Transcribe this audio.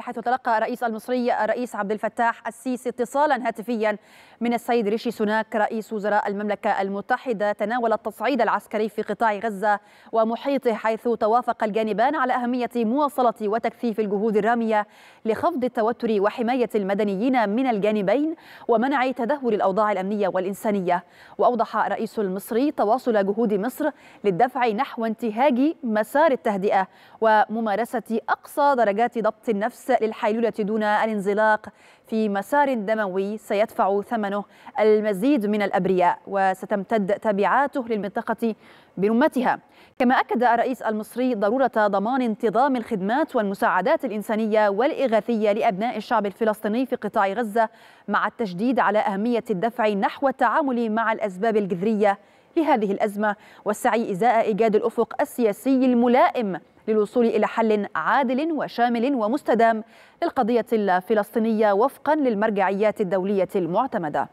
حيث تلقى رئيس المصري الرئيس عبد الفتاح السيسي اتصالا هاتفيا من السيد ريشي سوناك رئيس وزراء المملكة المتحدة تناول التصعيد العسكري في قطاع غزة ومحيطه حيث توافق الجانبان على أهمية مواصلة وتكثيف الجهود الرامية لخفض التوتر وحماية المدنيين من الجانبين ومنع تدهور الأوضاع الأمنية والإنسانية وأوضح الرئيس المصري تواصل جهود مصر للدفع نحو انتهاج مسار التهدئة وممارسة أقصى درجات ضبط النفس النفس للحيلولة دون الانزلاق في مسار دموي سيدفع ثمنه المزيد من الأبرياء وستمتد تبعاته للمنطقة برمتها كما أكد الرئيس المصري ضرورة ضمان انتظام الخدمات والمساعدات الإنسانية والإغاثية لأبناء الشعب الفلسطيني في قطاع غزة مع التشديد على أهمية الدفع نحو التعامل مع الأسباب الجذرية لهذه الأزمة والسعي إزاء إيجاد الأفق السياسي الملائم للوصول إلى حل عادل وشامل ومستدام للقضية الفلسطينية وفقا للمرجعيات الدولية المعتمدة